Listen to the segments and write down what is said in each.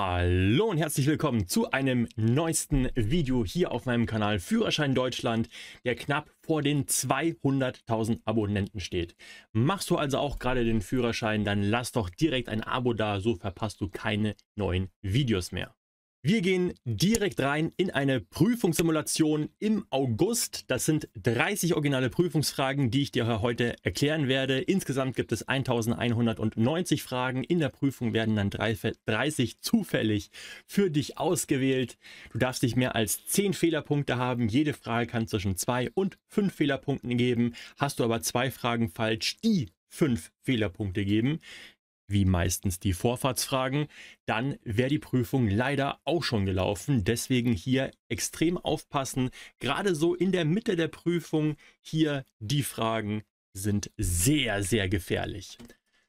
Hallo und herzlich willkommen zu einem neuesten Video hier auf meinem Kanal Führerschein Deutschland, der knapp vor den 200.000 Abonnenten steht. Machst du also auch gerade den Führerschein, dann lass doch direkt ein Abo da, so verpasst du keine neuen Videos mehr. Wir gehen direkt rein in eine Prüfungssimulation im August. Das sind 30 originale Prüfungsfragen, die ich dir heute erklären werde. Insgesamt gibt es 1190 Fragen. In der Prüfung werden dann 30 zufällig für dich ausgewählt. Du darfst nicht mehr als 10 Fehlerpunkte haben. Jede Frage kann zwischen 2 und 5 Fehlerpunkten geben. Hast du aber zwei Fragen falsch, die 5 Fehlerpunkte geben wie meistens die Vorfahrtsfragen, dann wäre die Prüfung leider auch schon gelaufen. Deswegen hier extrem aufpassen. Gerade so in der Mitte der Prüfung hier die Fragen sind sehr, sehr gefährlich.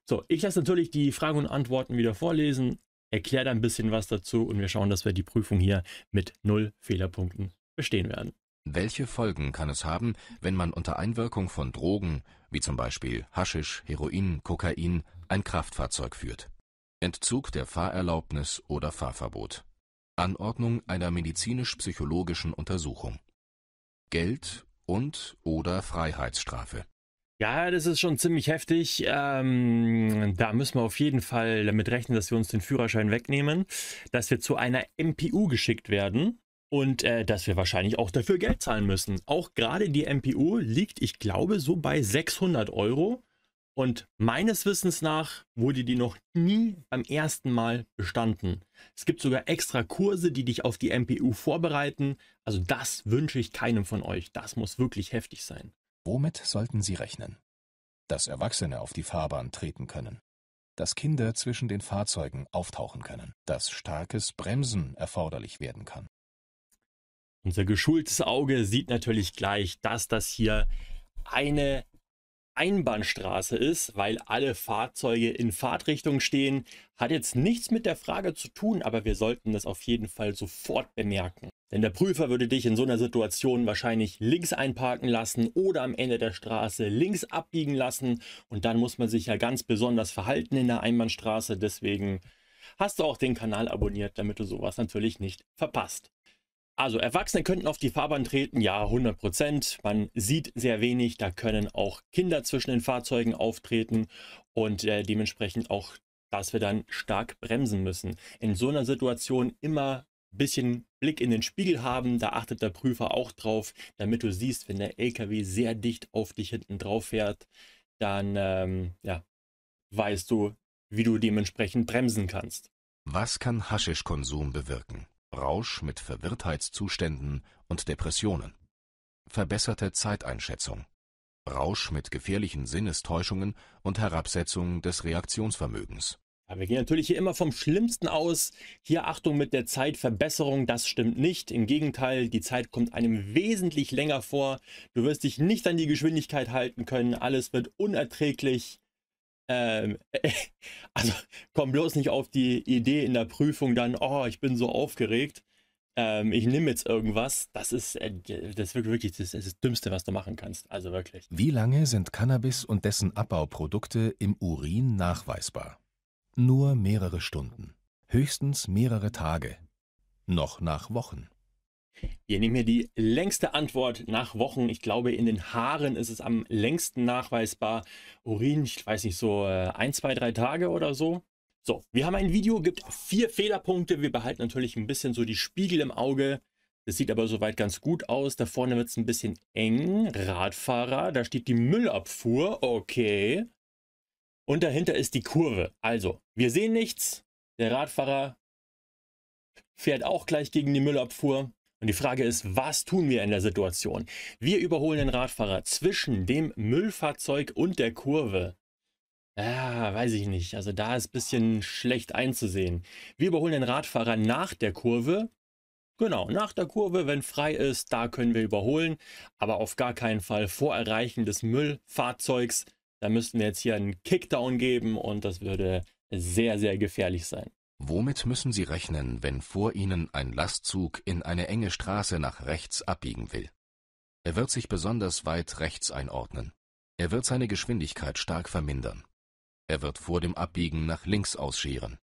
So, ich lasse natürlich die Fragen und Antworten wieder vorlesen, erkläre da ein bisschen was dazu und wir schauen, dass wir die Prüfung hier mit null Fehlerpunkten bestehen werden. Welche Folgen kann es haben, wenn man unter Einwirkung von Drogen, wie zum Beispiel Haschisch, Heroin, Kokain, ein Kraftfahrzeug führt. Entzug der Fahrerlaubnis oder Fahrverbot. Anordnung einer medizinisch-psychologischen Untersuchung. Geld und/oder Freiheitsstrafe. Ja, das ist schon ziemlich heftig. Ähm, da müssen wir auf jeden Fall damit rechnen, dass wir uns den Führerschein wegnehmen, dass wir zu einer MPU geschickt werden und äh, dass wir wahrscheinlich auch dafür Geld zahlen müssen. Auch gerade die MPU liegt, ich glaube, so bei 600 Euro. Und meines Wissens nach wurde die noch nie beim ersten Mal bestanden. Es gibt sogar extra Kurse, die dich auf die MPU vorbereiten. Also das wünsche ich keinem von euch. Das muss wirklich heftig sein. Womit sollten Sie rechnen? Dass Erwachsene auf die Fahrbahn treten können. Dass Kinder zwischen den Fahrzeugen auftauchen können. Dass starkes Bremsen erforderlich werden kann. Unser geschultes Auge sieht natürlich gleich, dass das hier eine Einbahnstraße ist, weil alle Fahrzeuge in Fahrtrichtung stehen, hat jetzt nichts mit der Frage zu tun, aber wir sollten das auf jeden Fall sofort bemerken. Denn der Prüfer würde dich in so einer Situation wahrscheinlich links einparken lassen oder am Ende der Straße links abbiegen lassen und dann muss man sich ja ganz besonders verhalten in der Einbahnstraße, deswegen hast du auch den Kanal abonniert, damit du sowas natürlich nicht verpasst. Also Erwachsene könnten auf die Fahrbahn treten, ja 100%. Prozent. Man sieht sehr wenig, da können auch Kinder zwischen den Fahrzeugen auftreten und äh, dementsprechend auch, dass wir dann stark bremsen müssen. In so einer Situation immer ein bisschen Blick in den Spiegel haben, da achtet der Prüfer auch drauf, damit du siehst, wenn der LKW sehr dicht auf dich hinten drauf fährt, dann ähm, ja, weißt du, wie du dementsprechend bremsen kannst. Was kann Haschischkonsum bewirken? Rausch mit Verwirrtheitszuständen und Depressionen verbesserte Zeiteinschätzung Rausch mit gefährlichen Sinnestäuschungen und Herabsetzung des Reaktionsvermögens ja, wir gehen natürlich hier immer vom Schlimmsten aus. Hier Achtung mit der Zeitverbesserung, das stimmt nicht. Im Gegenteil, die Zeit kommt einem wesentlich länger vor. Du wirst dich nicht an die Geschwindigkeit halten können. Alles wird unerträglich. Ähm, also komm bloß nicht auf die Idee in der Prüfung dann, oh, ich bin so aufgeregt, ähm, ich nehme jetzt irgendwas. Das ist, äh, das ist wirklich das, ist das Dümmste, was du machen kannst. Also wirklich. Wie lange sind Cannabis und dessen Abbauprodukte im Urin nachweisbar? Nur mehrere Stunden. Höchstens mehrere Tage. Noch nach Wochen. Ihr nehmen mir die längste Antwort nach Wochen. Ich glaube, in den Haaren ist es am längsten nachweisbar. Urin, ich weiß nicht, so äh, ein, zwei, drei Tage oder so. So, wir haben ein Video, gibt vier Fehlerpunkte. Wir behalten natürlich ein bisschen so die Spiegel im Auge. Das sieht aber soweit ganz gut aus. Da vorne wird es ein bisschen eng. Radfahrer, da steht die Müllabfuhr. Okay. Und dahinter ist die Kurve. Also, wir sehen nichts. Der Radfahrer fährt auch gleich gegen die Müllabfuhr. Und die Frage ist, was tun wir in der Situation? Wir überholen den Radfahrer zwischen dem Müllfahrzeug und der Kurve. Ja, weiß ich nicht. Also da ist ein bisschen schlecht einzusehen. Wir überholen den Radfahrer nach der Kurve. Genau, nach der Kurve, wenn frei ist, da können wir überholen. Aber auf gar keinen Fall vor Erreichen des Müllfahrzeugs. Da müssten wir jetzt hier einen Kickdown geben und das würde sehr, sehr gefährlich sein. Womit müssen Sie rechnen, wenn vor Ihnen ein Lastzug in eine enge Straße nach rechts abbiegen will? Er wird sich besonders weit rechts einordnen. Er wird seine Geschwindigkeit stark vermindern. Er wird vor dem Abbiegen nach links ausscheren.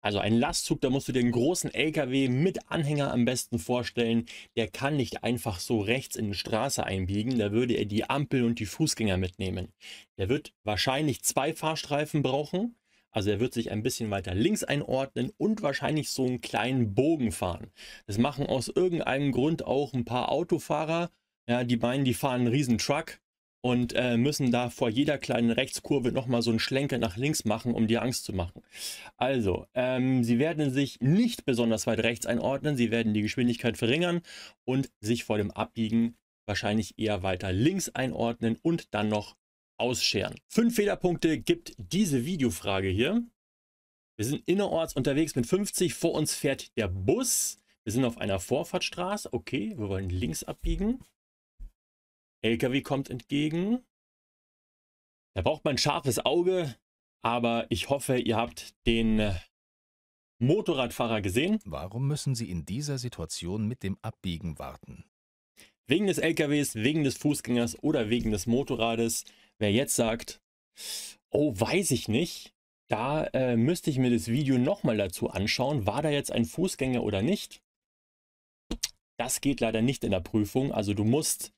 Also ein Lastzug, da musst du dir einen großen LKW mit Anhänger am besten vorstellen. Der kann nicht einfach so rechts in die Straße einbiegen, da würde er die Ampel und die Fußgänger mitnehmen. Der wird wahrscheinlich zwei Fahrstreifen brauchen, also er wird sich ein bisschen weiter links einordnen und wahrscheinlich so einen kleinen Bogen fahren. Das machen aus irgendeinem Grund auch ein paar Autofahrer. Ja, die beiden, die fahren einen riesen Truck und äh, müssen da vor jeder kleinen Rechtskurve nochmal so einen Schlenker nach links machen, um dir Angst zu machen. Also, ähm, sie werden sich nicht besonders weit rechts einordnen, sie werden die Geschwindigkeit verringern und sich vor dem Abbiegen wahrscheinlich eher weiter links einordnen und dann noch ausscheren. Fünf Fehlerpunkte gibt diese Videofrage hier. Wir sind innerorts unterwegs mit 50, vor uns fährt der Bus. Wir sind auf einer Vorfahrtstraße, Okay, wir wollen links abbiegen. LKW kommt entgegen. Da braucht man ein scharfes Auge, aber ich hoffe, ihr habt den äh, Motorradfahrer gesehen. Warum müssen Sie in dieser Situation mit dem Abbiegen warten? Wegen des LKWs, wegen des Fußgängers oder wegen des Motorrades. Wer jetzt sagt, oh, weiß ich nicht, da äh, müsste ich mir das Video nochmal dazu anschauen, war da jetzt ein Fußgänger oder nicht. Das geht leider nicht in der Prüfung, also du musst,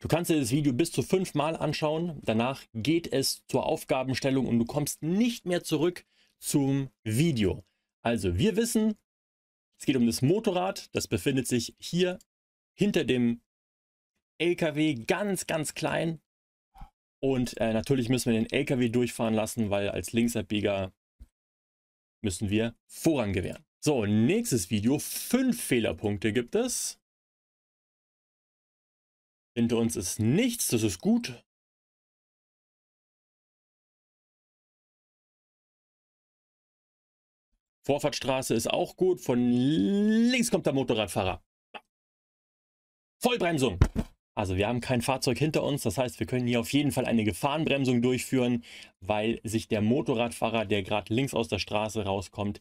du kannst dir das Video bis zu fünfmal anschauen, danach geht es zur Aufgabenstellung und du kommst nicht mehr zurück zum Video. Also wir wissen, es geht um das Motorrad, das befindet sich hier hinter dem LKW, ganz, ganz klein, und äh, natürlich müssen wir den LKW durchfahren lassen, weil als Linksabbieger müssen wir Vorrang gewähren. So, nächstes Video. Fünf Fehlerpunkte gibt es. Hinter uns ist nichts, das ist gut. Vorfahrtstraße ist auch gut. Von links kommt der Motorradfahrer. Vollbremsung. Also wir haben kein Fahrzeug hinter uns, das heißt, wir können hier auf jeden Fall eine Gefahrenbremsung durchführen, weil sich der Motorradfahrer, der gerade links aus der Straße rauskommt,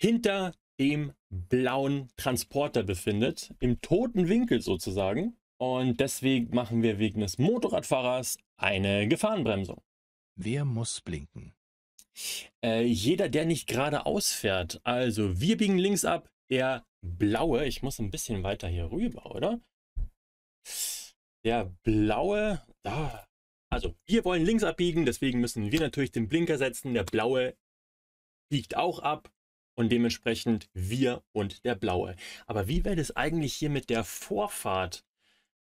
hinter dem blauen Transporter befindet, im toten Winkel sozusagen. Und deswegen machen wir wegen des Motorradfahrers eine Gefahrenbremsung. Wer muss blinken? Äh, jeder, der nicht geradeaus fährt. Also wir biegen links ab, der blaue, ich muss ein bisschen weiter hier rüber, oder? Der blaue, da. Also, wir wollen links abbiegen, deswegen müssen wir natürlich den Blinker setzen. Der blaue biegt auch ab und dementsprechend wir und der blaue. Aber wie wäre das eigentlich hier mit der Vorfahrt?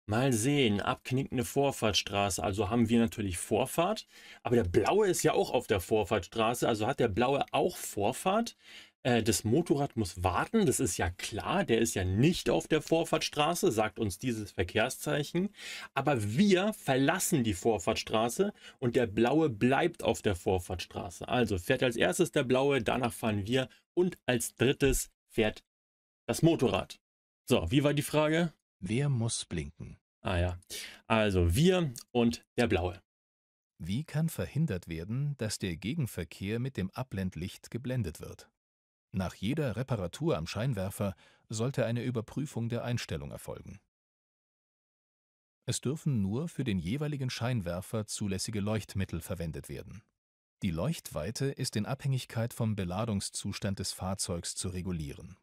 Mal sehen, abknickende Vorfahrtstraße, also haben wir natürlich Vorfahrt, aber der blaue ist ja auch auf der Vorfahrtstraße, also hat der blaue auch Vorfahrt. Äh, das Motorrad muss warten, das ist ja klar, der ist ja nicht auf der Vorfahrtstraße, sagt uns dieses Verkehrszeichen. Aber wir verlassen die Vorfahrtstraße und der Blaue bleibt auf der Vorfahrtstraße. Also fährt als erstes der Blaue, danach fahren wir und als drittes fährt das Motorrad. So, wie war die Frage? Wer muss blinken? Ah ja, also wir und der Blaue. Wie kann verhindert werden, dass der Gegenverkehr mit dem Abblendlicht geblendet wird? Nach jeder Reparatur am Scheinwerfer sollte eine Überprüfung der Einstellung erfolgen. Es dürfen nur für den jeweiligen Scheinwerfer zulässige Leuchtmittel verwendet werden. Die Leuchtweite ist in Abhängigkeit vom Beladungszustand des Fahrzeugs zu regulieren.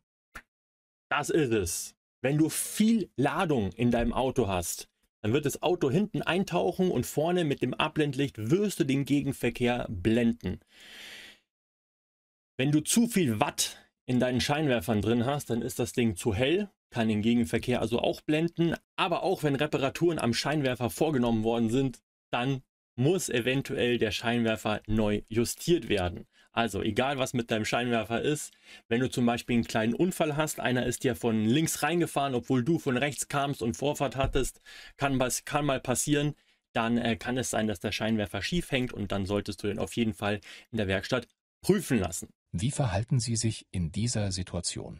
Das ist es. Wenn du viel Ladung in deinem Auto hast, dann wird das Auto hinten eintauchen und vorne mit dem Ablendlicht wirst du den Gegenverkehr blenden. Wenn du zu viel Watt in deinen Scheinwerfern drin hast, dann ist das Ding zu hell, kann den Gegenverkehr also auch blenden. Aber auch wenn Reparaturen am Scheinwerfer vorgenommen worden sind, dann muss eventuell der Scheinwerfer neu justiert werden. Also egal was mit deinem Scheinwerfer ist, wenn du zum Beispiel einen kleinen Unfall hast, einer ist dir von links reingefahren, obwohl du von rechts kamst und Vorfahrt hattest, kann, was, kann mal passieren, dann äh, kann es sein, dass der Scheinwerfer schief hängt und dann solltest du den auf jeden Fall in der Werkstatt prüfen lassen. Wie verhalten Sie sich in dieser Situation?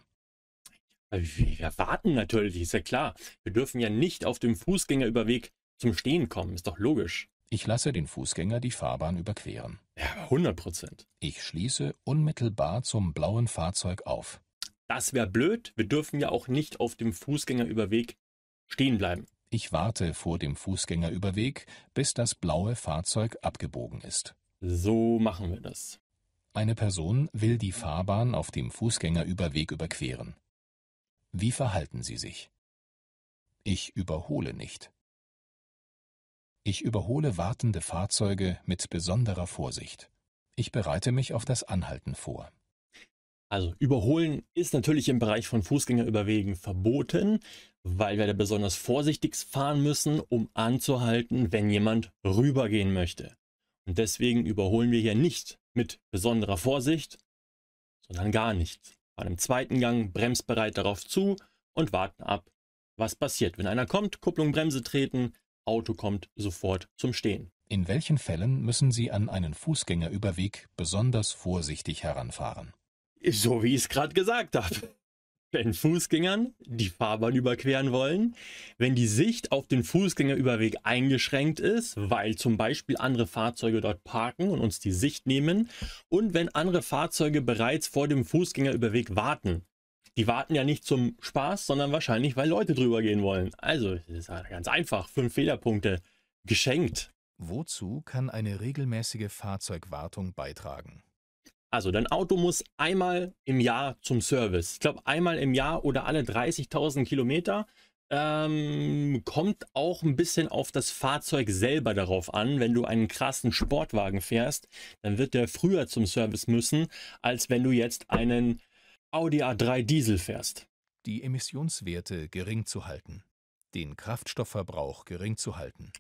Äh, wir warten natürlich, ist ja klar. Wir dürfen ja nicht auf dem Fußgängerüberweg zum Stehen kommen, ist doch logisch. Ich lasse den Fußgänger die Fahrbahn überqueren. Ja, 100 Prozent. Ich schließe unmittelbar zum blauen Fahrzeug auf. Das wäre blöd. Wir dürfen ja auch nicht auf dem Fußgängerüberweg stehen bleiben. Ich warte vor dem Fußgängerüberweg, bis das blaue Fahrzeug abgebogen ist. So machen wir das. Eine Person will die Fahrbahn auf dem Fußgängerüberweg überqueren. Wie verhalten Sie sich? Ich überhole nicht. Ich überhole wartende Fahrzeuge mit besonderer Vorsicht. Ich bereite mich auf das Anhalten vor. Also überholen ist natürlich im Bereich von Fußgängerüberwegen verboten, weil wir da besonders vorsichtig fahren müssen, um anzuhalten, wenn jemand rübergehen möchte. Und deswegen überholen wir hier nicht mit besonderer Vorsicht, sondern gar nichts. Bei einem zweiten Gang bremsbereit darauf zu und warten ab, was passiert. Wenn einer kommt, Kupplung, Bremse treten, Auto kommt sofort zum Stehen. In welchen Fällen müssen Sie an einen Fußgängerüberweg besonders vorsichtig heranfahren? So wie ich es gerade gesagt habe wenn Fußgängern die Fahrbahn überqueren wollen, wenn die Sicht auf den Fußgängerüberweg eingeschränkt ist, weil zum Beispiel andere Fahrzeuge dort parken und uns die Sicht nehmen, und wenn andere Fahrzeuge bereits vor dem Fußgängerüberweg warten. Die warten ja nicht zum Spaß, sondern wahrscheinlich, weil Leute drüber gehen wollen. Also, das ist halt ganz einfach. Fünf Fehlerpunkte geschenkt. Wozu kann eine regelmäßige Fahrzeugwartung beitragen? Also dein Auto muss einmal im Jahr zum Service. Ich glaube einmal im Jahr oder alle 30.000 Kilometer. Ähm, kommt auch ein bisschen auf das Fahrzeug selber darauf an. Wenn du einen krassen Sportwagen fährst, dann wird der früher zum Service müssen, als wenn du jetzt einen Audi A3 Diesel fährst. Die Emissionswerte gering zu halten, den Kraftstoffverbrauch gering zu halten,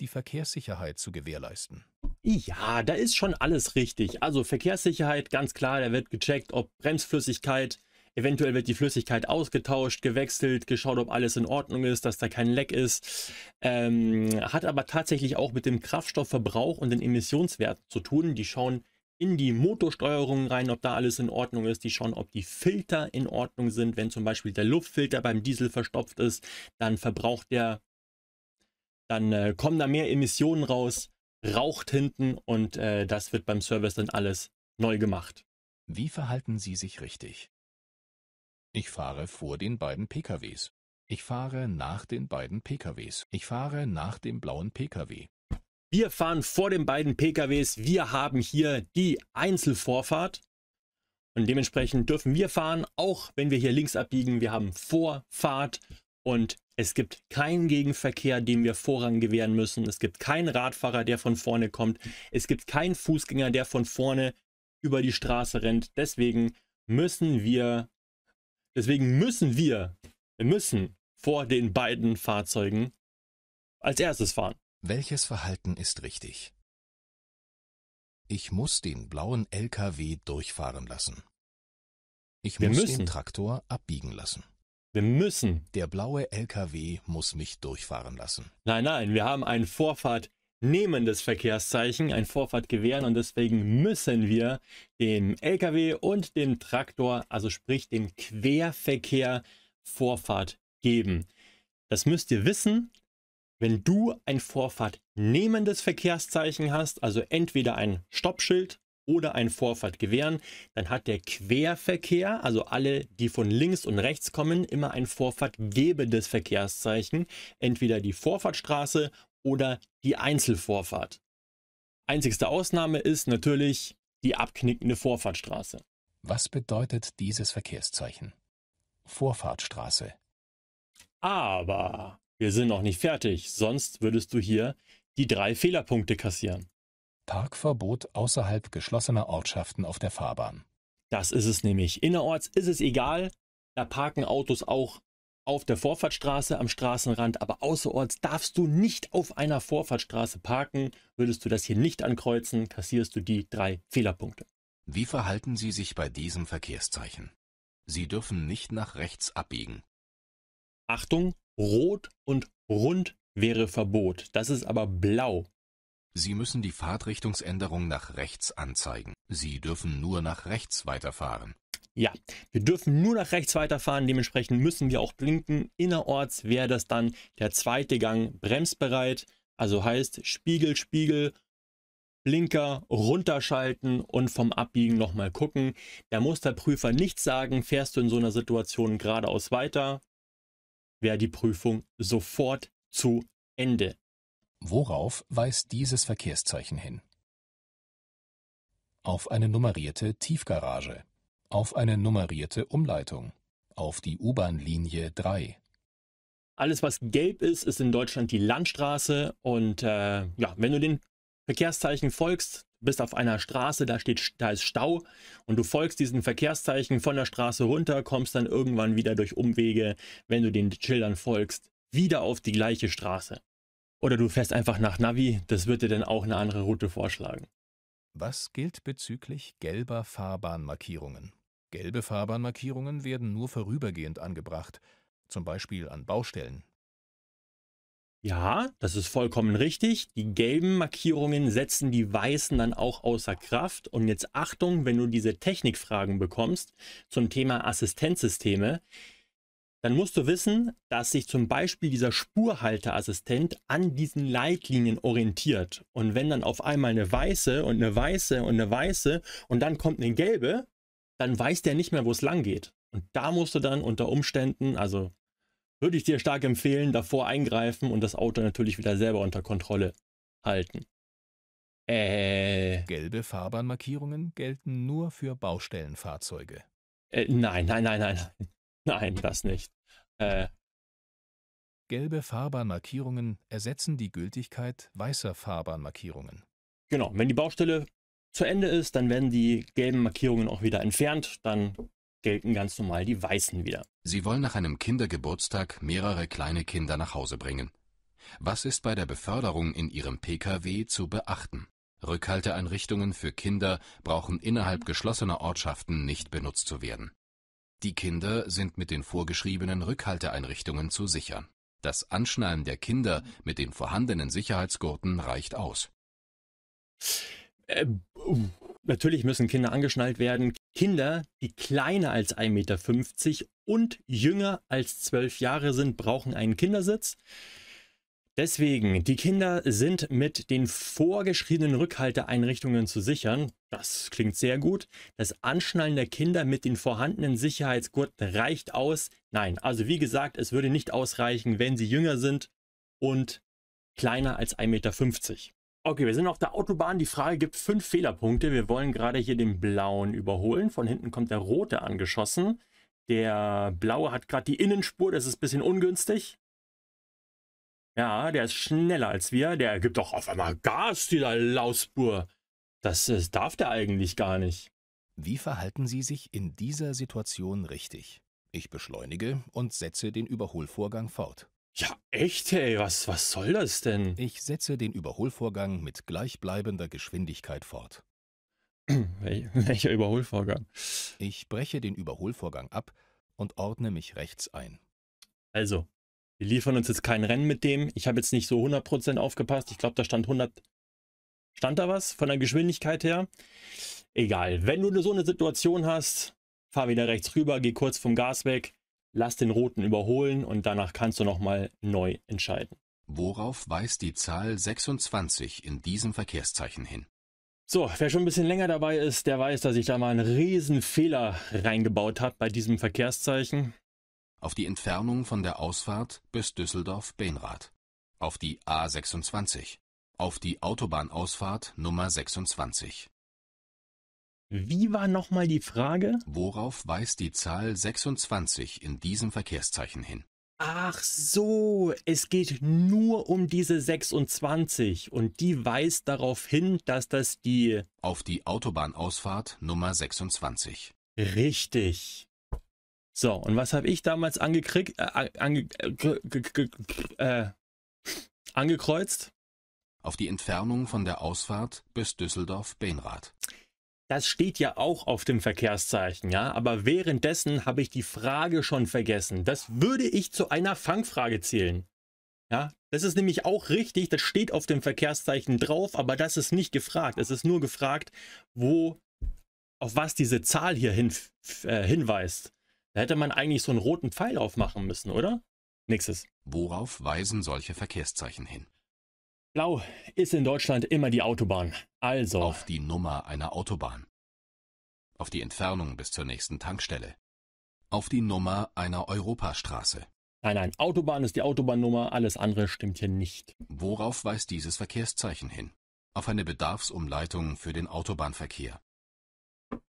die Verkehrssicherheit zu gewährleisten. Ja, da ist schon alles richtig. Also Verkehrssicherheit, ganz klar, da wird gecheckt, ob Bremsflüssigkeit, eventuell wird die Flüssigkeit ausgetauscht, gewechselt, geschaut, ob alles in Ordnung ist, dass da kein Leck ist. Ähm, hat aber tatsächlich auch mit dem Kraftstoffverbrauch und den Emissionswerten zu tun. Die schauen in die Motorsteuerung rein, ob da alles in Ordnung ist. Die schauen, ob die Filter in Ordnung sind. Wenn zum Beispiel der Luftfilter beim Diesel verstopft ist, dann verbraucht der, dann äh, kommen da mehr Emissionen raus raucht hinten und äh, das wird beim Service dann alles neu gemacht. Wie verhalten Sie sich richtig? Ich fahre vor den beiden PKWs. Ich fahre nach den beiden PKWs. Ich fahre nach dem blauen PKW. Wir fahren vor den beiden PKWs. Wir haben hier die Einzelvorfahrt. Und dementsprechend dürfen wir fahren, auch wenn wir hier links abbiegen. Wir haben Vorfahrt und es gibt keinen Gegenverkehr, dem wir Vorrang gewähren müssen. Es gibt keinen Radfahrer, der von vorne kommt. Es gibt keinen Fußgänger, der von vorne über die Straße rennt. Deswegen müssen wir, deswegen müssen wir, wir müssen vor den beiden Fahrzeugen als erstes fahren. Welches Verhalten ist richtig? Ich muss den blauen LKW durchfahren lassen. Ich wir muss müssen. den Traktor abbiegen lassen. Wir müssen. Der blaue LKW muss mich durchfahren lassen. Nein, nein, wir haben ein Vorfahrt nehmendes Verkehrszeichen, ein Vorfahrt gewähren und deswegen müssen wir dem LKW und dem Traktor, also sprich dem Querverkehr, Vorfahrt geben. Das müsst ihr wissen, wenn du ein Vorfahrt nehmendes Verkehrszeichen hast, also entweder ein Stoppschild oder ein Vorfahrt gewähren, dann hat der Querverkehr, also alle, die von links und rechts kommen, immer ein vorfahrtgebendes Verkehrszeichen, entweder die Vorfahrtstraße oder die Einzelvorfahrt. Einzigste Ausnahme ist natürlich die abknickende Vorfahrtstraße. Was bedeutet dieses Verkehrszeichen? Vorfahrtstraße. Aber wir sind noch nicht fertig, sonst würdest du hier die drei Fehlerpunkte kassieren. Parkverbot außerhalb geschlossener Ortschaften auf der Fahrbahn. Das ist es nämlich. Innerorts ist es egal. Da parken Autos auch auf der Vorfahrtstraße am Straßenrand, aber außerorts darfst du nicht auf einer Vorfahrtstraße parken. Würdest du das hier nicht ankreuzen, kassierst du die drei Fehlerpunkte. Wie verhalten Sie sich bei diesem Verkehrszeichen? Sie dürfen nicht nach rechts abbiegen. Achtung, rot und rund wäre Verbot. Das ist aber blau. Sie müssen die Fahrtrichtungsänderung nach rechts anzeigen. Sie dürfen nur nach rechts weiterfahren. Ja, wir dürfen nur nach rechts weiterfahren, dementsprechend müssen wir auch blinken. Innerorts wäre das dann der zweite Gang bremsbereit, also heißt Spiegel, Spiegel, Blinker runterschalten und vom Abbiegen nochmal gucken. Der Prüfer nichts sagen, fährst du in so einer Situation geradeaus weiter, wäre die Prüfung sofort zu Ende. Worauf weist dieses Verkehrszeichen hin? Auf eine nummerierte Tiefgarage, auf eine nummerierte Umleitung, auf die U-Bahn-Linie 3. Alles, was gelb ist, ist in Deutschland die Landstraße. Und äh, ja, wenn du den Verkehrszeichen folgst, bist auf einer Straße, da steht, da ist Stau und du folgst diesen Verkehrszeichen von der Straße runter, kommst dann irgendwann wieder durch Umwege, wenn du den Schildern folgst, wieder auf die gleiche Straße. Oder du fährst einfach nach Navi, das wird dir dann auch eine andere Route vorschlagen. Was gilt bezüglich gelber Fahrbahnmarkierungen? Gelbe Fahrbahnmarkierungen werden nur vorübergehend angebracht, zum Beispiel an Baustellen. Ja, das ist vollkommen richtig. Die gelben Markierungen setzen die weißen dann auch außer Kraft. Und jetzt Achtung, wenn du diese Technikfragen bekommst zum Thema Assistenzsysteme, dann musst du wissen, dass sich zum Beispiel dieser Spurhalteassistent an diesen Leitlinien orientiert. Und wenn dann auf einmal eine weiße und eine weiße und eine weiße und dann kommt eine gelbe, dann weiß der nicht mehr, wo es lang geht. Und da musst du dann unter Umständen, also würde ich dir stark empfehlen, davor eingreifen und das Auto natürlich wieder selber unter Kontrolle halten. Äh. Gelbe Fahrbahnmarkierungen gelten nur für Baustellenfahrzeuge. Äh, nein, nein, nein, nein. Nein, das nicht. Äh. Gelbe Fahrbahnmarkierungen ersetzen die Gültigkeit weißer Fahrbahnmarkierungen. Genau, wenn die Baustelle zu Ende ist, dann werden die gelben Markierungen auch wieder entfernt, dann gelten ganz normal die weißen wieder. Sie wollen nach einem Kindergeburtstag mehrere kleine Kinder nach Hause bringen. Was ist bei der Beförderung in Ihrem Pkw zu beachten? Rückhalteeinrichtungen für Kinder brauchen innerhalb geschlossener Ortschaften nicht benutzt zu werden. Die Kinder sind mit den vorgeschriebenen Rückhalteeinrichtungen zu sichern. Das Anschnallen der Kinder mit den vorhandenen Sicherheitsgurten reicht aus. Ähm, natürlich müssen Kinder angeschnallt werden. Kinder, die kleiner als 1,50 Meter und jünger als 12 Jahre sind, brauchen einen Kindersitz. Deswegen, die Kinder sind mit den vorgeschriebenen Rückhalteeinrichtungen zu sichern. Das klingt sehr gut. Das Anschnallen der Kinder mit den vorhandenen Sicherheitsgurten reicht aus. Nein, also wie gesagt, es würde nicht ausreichen, wenn sie jünger sind und kleiner als 1,50 Meter. Okay, wir sind auf der Autobahn. Die Frage gibt fünf Fehlerpunkte. Wir wollen gerade hier den blauen überholen. Von hinten kommt der rote angeschossen. Der blaue hat gerade die Innenspur, das ist ein bisschen ungünstig. Ja, der ist schneller als wir. Der gibt doch auf einmal Gas, dieser Lausbur. Das, das äh, darf der eigentlich gar nicht. Wie verhalten Sie sich in dieser Situation richtig? Ich beschleunige und setze den Überholvorgang fort. Ja, echt, ey, was, was soll das denn? Ich setze den Überholvorgang mit gleichbleibender Geschwindigkeit fort. Welcher Überholvorgang? Ich breche den Überholvorgang ab und ordne mich rechts ein. Also, wir liefern uns jetzt kein Rennen mit dem. Ich habe jetzt nicht so 100% aufgepasst. Ich glaube, da stand 100... Stand da was von der Geschwindigkeit her? Egal. Wenn du so eine Situation hast, fahr wieder rechts rüber, geh kurz vom Gas weg, lass den Roten überholen und danach kannst du nochmal neu entscheiden. Worauf weist die Zahl 26 in diesem Verkehrszeichen hin? So, wer schon ein bisschen länger dabei ist, der weiß, dass ich da mal einen riesen Fehler reingebaut habe bei diesem Verkehrszeichen auf die Entfernung von der Ausfahrt bis Düsseldorf-Benrath, auf die A 26, auf die Autobahnausfahrt Nummer 26. Wie war nochmal die Frage? Worauf weist die Zahl 26 in diesem Verkehrszeichen hin? Ach so, es geht nur um diese 26 und die weist darauf hin, dass das die... Auf die Autobahnausfahrt Nummer 26. Richtig. So, und was habe ich damals angekriegt, äh, ange, äh, äh, angekreuzt? Auf die Entfernung von der Ausfahrt bis Düsseldorf-Benrath. Das steht ja auch auf dem Verkehrszeichen, ja, aber währenddessen habe ich die Frage schon vergessen. Das würde ich zu einer Fangfrage zählen. Ja, das ist nämlich auch richtig, das steht auf dem Verkehrszeichen drauf, aber das ist nicht gefragt. Es ist nur gefragt, wo, auf was diese Zahl hier hin, äh, hinweist. Da hätte man eigentlich so einen roten Pfeil aufmachen müssen, oder? Nächstes. Worauf weisen solche Verkehrszeichen hin? Blau ist in Deutschland immer die Autobahn. Also. Auf die Nummer einer Autobahn. Auf die Entfernung bis zur nächsten Tankstelle. Auf die Nummer einer Europastraße. Nein, nein, Autobahn ist die Autobahnnummer, alles andere stimmt hier nicht. Worauf weist dieses Verkehrszeichen hin? Auf eine Bedarfsumleitung für den Autobahnverkehr.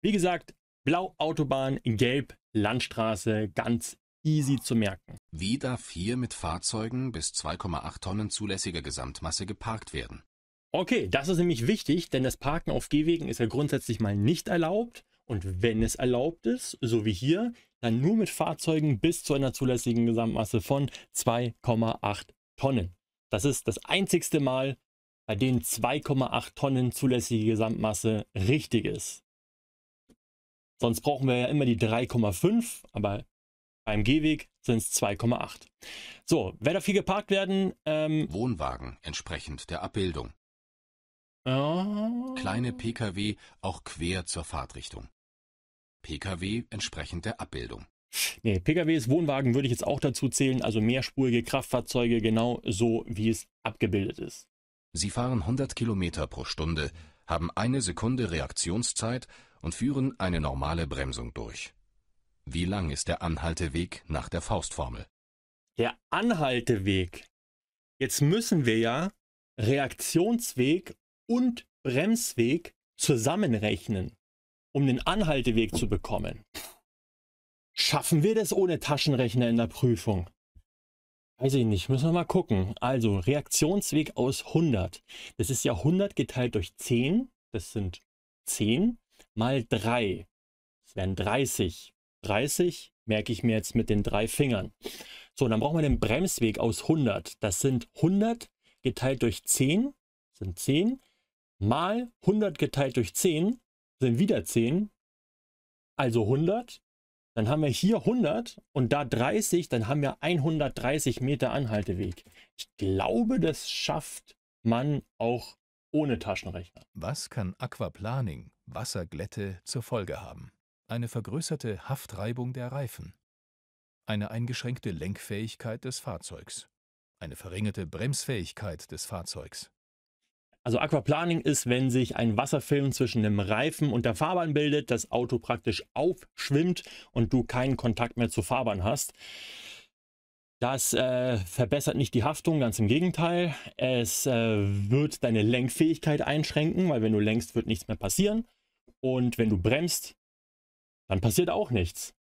Wie gesagt, Blau Autobahn, Gelb Landstraße ganz easy zu merken. Wie darf hier mit Fahrzeugen bis 2,8 Tonnen zulässiger Gesamtmasse geparkt werden? Okay, das ist nämlich wichtig, denn das Parken auf Gehwegen ist ja grundsätzlich mal nicht erlaubt. Und wenn es erlaubt ist, so wie hier, dann nur mit Fahrzeugen bis zu einer zulässigen Gesamtmasse von 2,8 Tonnen. Das ist das einzigste Mal, bei denen 2,8 Tonnen zulässige Gesamtmasse richtig ist. Sonst brauchen wir ja immer die 3,5, aber beim Gehweg sind es 2,8. So, wer darf hier geparkt werden? Ähm, Wohnwagen entsprechend der Abbildung. Oh. Kleine Pkw auch quer zur Fahrtrichtung. Pkw entsprechend der Abbildung. Nee, PKWs, Wohnwagen würde ich jetzt auch dazu zählen, also mehrspurige Kraftfahrzeuge, genau so, wie es abgebildet ist. Sie fahren 100 Kilometer pro Stunde, haben eine Sekunde Reaktionszeit und führen eine normale Bremsung durch. Wie lang ist der Anhalteweg nach der Faustformel? Der Anhalteweg. Jetzt müssen wir ja Reaktionsweg und Bremsweg zusammenrechnen, um den Anhalteweg zu bekommen. Schaffen wir das ohne Taschenrechner in der Prüfung? Weiß ich nicht, müssen wir mal gucken. Also Reaktionsweg aus 100. Das ist ja 100 geteilt durch 10, das sind 10 mal 3. Das wären 30. 30 merke ich mir jetzt mit den drei Fingern. So, dann brauchen wir den Bremsweg aus 100. Das sind 100 geteilt durch 10, sind 10, mal 100 geteilt durch 10, sind wieder 10, also 100. Dann haben wir hier 100 und da 30, dann haben wir 130 Meter Anhalteweg. Ich glaube, das schafft man auch ohne Taschenrechner. Was kann Aquaplaning, Wasserglätte, zur Folge haben? Eine vergrößerte Haftreibung der Reifen. Eine eingeschränkte Lenkfähigkeit des Fahrzeugs. Eine verringerte Bremsfähigkeit des Fahrzeugs. Also Aquaplaning ist, wenn sich ein Wasserfilm zwischen dem Reifen und der Fahrbahn bildet, das Auto praktisch aufschwimmt und du keinen Kontakt mehr zur Fahrbahn hast. Das äh, verbessert nicht die Haftung, ganz im Gegenteil. Es äh, wird deine Lenkfähigkeit einschränken, weil wenn du lenkst, wird nichts mehr passieren. Und wenn du bremst, dann passiert auch nichts.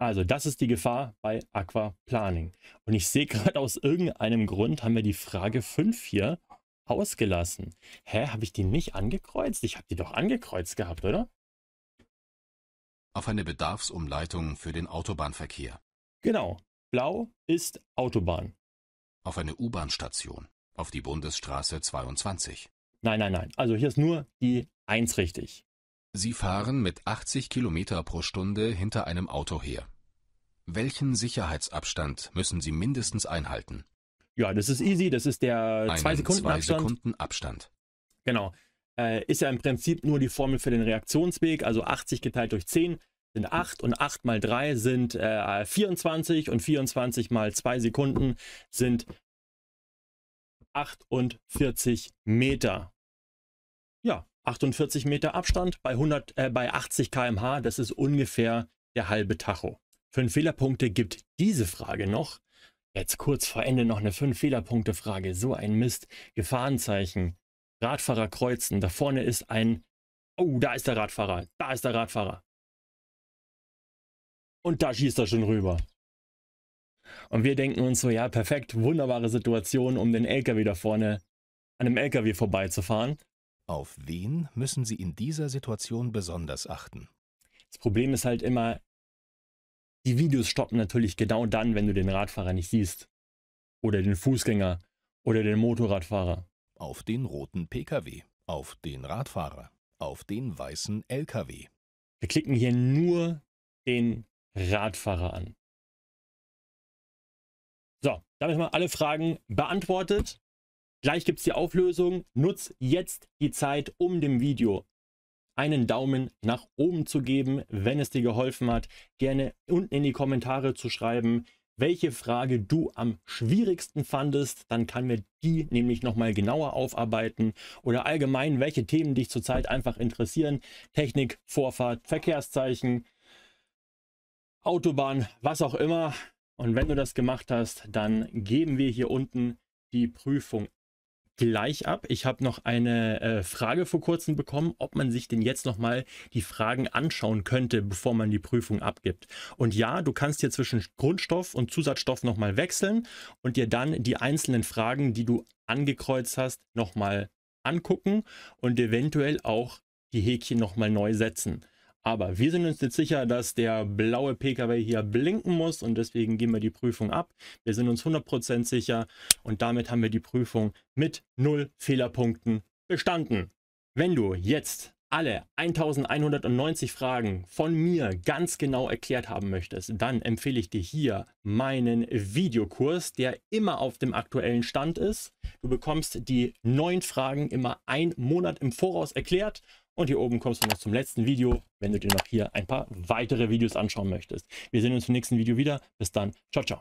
Also das ist die Gefahr bei Aquaplaning. Und ich sehe gerade aus irgendeinem Grund haben wir die Frage 5 hier ausgelassen. Hä, habe ich die nicht angekreuzt? Ich habe die doch angekreuzt gehabt, oder? Auf eine Bedarfsumleitung für den Autobahnverkehr. Genau, Blau ist Autobahn. Auf eine U-Bahn-Station. Auf die Bundesstraße 22. Nein, nein, nein. Also hier ist nur die 1 richtig. Sie fahren mit 80 Kilometer pro Stunde hinter einem Auto her. Welchen Sicherheitsabstand müssen Sie mindestens einhalten? Ja, das ist easy. Das ist der 2-Sekunden-Abstand. Sekunden Abstand. Genau. Äh, ist ja im Prinzip nur die Formel für den Reaktionsweg, also 80 geteilt durch 10 sind 8 und 8 mal 3 sind äh, 24 und 24 mal 2 Sekunden sind 48 Meter. Ja, 48 Meter Abstand bei, 100, äh, bei 80 km/h, das ist ungefähr der halbe Tacho. Fünf Fehlerpunkte gibt diese Frage noch. Jetzt kurz vor Ende noch eine fünf Fehlerpunkte Frage. So ein Mist. Gefahrenzeichen. Radfahrer kreuzen. Da vorne ist ein. Oh, da ist der Radfahrer. Da ist der Radfahrer. Und da schießt er schon rüber. Und wir denken uns so, ja, perfekt, wunderbare Situation, um den LKW da vorne an einem LKW vorbeizufahren. Auf wen müssen Sie in dieser Situation besonders achten? Das Problem ist halt immer, die Videos stoppen natürlich genau dann, wenn du den Radfahrer nicht siehst. Oder den Fußgänger. Oder den Motorradfahrer. Auf den roten Pkw. Auf den Radfahrer. Auf den weißen Lkw. Wir klicken hier nur den Radfahrer an. So, damit haben wir alle Fragen beantwortet. Gleich gibt es die Auflösung. Nutz jetzt die Zeit, um dem Video einen Daumen nach oben zu geben, wenn es dir geholfen hat. Gerne unten in die Kommentare zu schreiben, welche Frage du am schwierigsten fandest. Dann kann wir die nämlich nochmal genauer aufarbeiten oder allgemein, welche Themen dich zurzeit einfach interessieren. Technik, Vorfahrt, Verkehrszeichen, Autobahn, was auch immer. Und wenn du das gemacht hast, dann geben wir hier unten die Prüfung gleich ab. Ich habe noch eine äh, Frage vor kurzem bekommen, ob man sich denn jetzt nochmal die Fragen anschauen könnte, bevor man die Prüfung abgibt. Und ja, du kannst hier zwischen Grundstoff und Zusatzstoff nochmal wechseln und dir dann die einzelnen Fragen, die du angekreuzt hast, nochmal angucken und eventuell auch die Häkchen nochmal neu setzen. Aber wir sind uns jetzt sicher, dass der blaue PKW hier blinken muss und deswegen geben wir die Prüfung ab. Wir sind uns 100% sicher und damit haben wir die Prüfung mit null Fehlerpunkten bestanden. Wenn du jetzt alle 1190 Fragen von mir ganz genau erklärt haben möchtest, dann empfehle ich dir hier meinen Videokurs, der immer auf dem aktuellen Stand ist. Du bekommst die neun Fragen immer einen Monat im Voraus erklärt und hier oben kommst du noch zum letzten Video, wenn du dir noch hier ein paar weitere Videos anschauen möchtest. Wir sehen uns im nächsten Video wieder. Bis dann. Ciao, ciao.